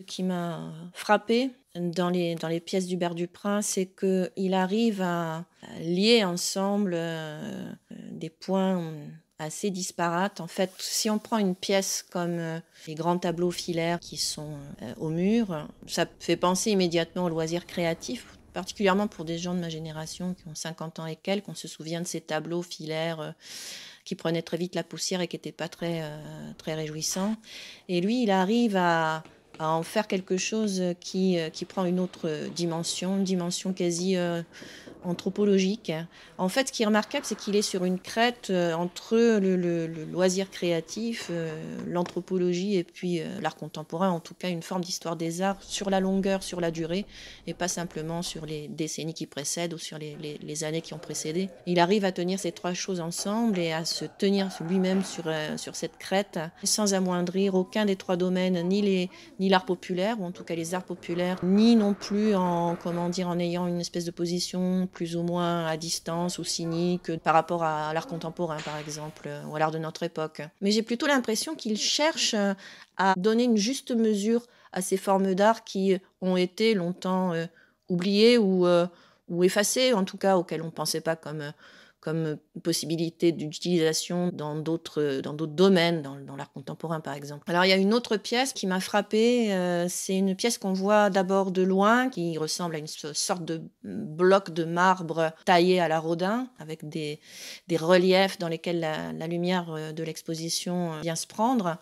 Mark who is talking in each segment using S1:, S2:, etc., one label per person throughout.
S1: Ce qui m'a frappé dans les, dans les pièces d'Hubert Duprin, c'est qu'il arrive à lier ensemble euh, des points assez disparates. En fait, si on prend une pièce comme euh, les grands tableaux filaires qui sont euh, au mur, ça fait penser immédiatement au loisir créatif, particulièrement pour des gens de ma génération qui ont 50 ans et quelques, qu'on se souvient de ces tableaux filaires qui prenaient très vite la poussière et qui n'étaient pas très, très réjouissants. Et lui, il arrive à à en faire quelque chose qui, euh, qui prend une autre dimension, une dimension quasi euh, anthropologique. En fait, ce qui est remarquable, c'est qu'il est sur une crête euh, entre le, loisir créatif, euh, l'anthropologie et puis euh, l'art contemporain, en tout cas une forme d'histoire des arts sur la longueur, sur la durée, et pas simplement sur les décennies qui précèdent ou sur les, années qui ont précédé. Il arrive à tenir ces trois choses ensemble et à se tenir lui-même sur, sur cette crête sans amoindrir aucun des trois domaines, ni les ni l'art populaire, ou en tout cas les arts populaires, ni non plus en, comment dire, en ayant une espèce de position plus ou moins à distance ou cynique par rapport à l'art contemporain, par exemple, ou à l'art de notre époque. Mais j'ai plutôt l'impression qu'il cherche euh, à donner une juste mesure à ces formes d'art qui ont été longtemps euh, oubliées ou, euh, ou effacées, en tout cas auxquelles on ne pensait pas comme comme possibilité d'utilisation dans d'autres dans d'autres domaines, dans, l'art contemporain par exemple. Alors il y a une autre pièce qui m'a frappée, euh, c'est une pièce qu'on voit d'abord de loin, qui ressemble à une sorte de bloc de marbre taillé à la Rodin, avec des, reliefs dans lesquels la lumière euh, de l'exposition euh, vient se prendre.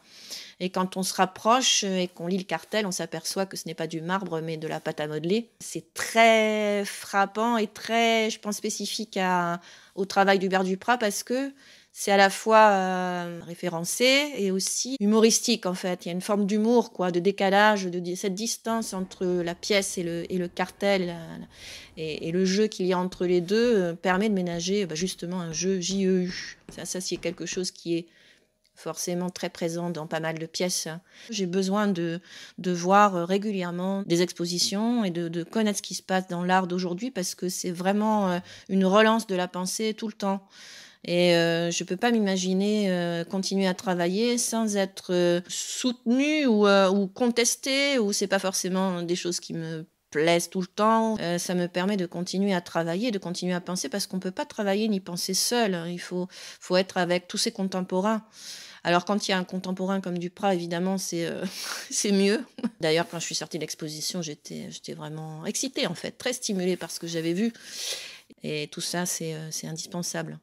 S1: Et quand on se rapproche euh, et qu'on lit le cartel, on s'aperçoit que ce n'est pas du marbre, mais de la pâte à modeler. C'est très frappant et très, je pense, spécifique à, au travail d'Hubert Duprat parce que c'est à la fois euh, référencé et aussi humoristique en fait. Il y a une forme d'humour, quoi, de décalage, de cette distance entre la pièce et le, cartel euh, et, le jeu qu'il y a entre les deux permet de ménager bah, justement un jeu JEU. Ça, ça c'est quelque chose qui est forcément très présent dans pas mal de pièces. J'ai besoin de, de voir euh, régulièrement des expositions et de, connaître ce qui se passe dans l'art d'aujourd'hui parce que c'est vraiment euh, une relance de la pensée tout le temps. Et euh, je ne peux pas m'imaginer continuer à travailler sans être soutenue ou, ou contestée, ou c'est pas forcément des choses qui me plaisent tout le temps. ça me permet de continuer à travailler, de continuer à penser, parce qu'on ne peut pas travailler ni penser seul. Il faut, faut être avec tous ses contemporains. Alors quand il y a un contemporain comme Duprat, évidemment, c'est euh, mieux. D'ailleurs, quand je suis sortie de l'exposition, j'étais vraiment excitée, en fait, très stimulée par ce que j'avais vu. Et tout ça, c'est euh, indispensable.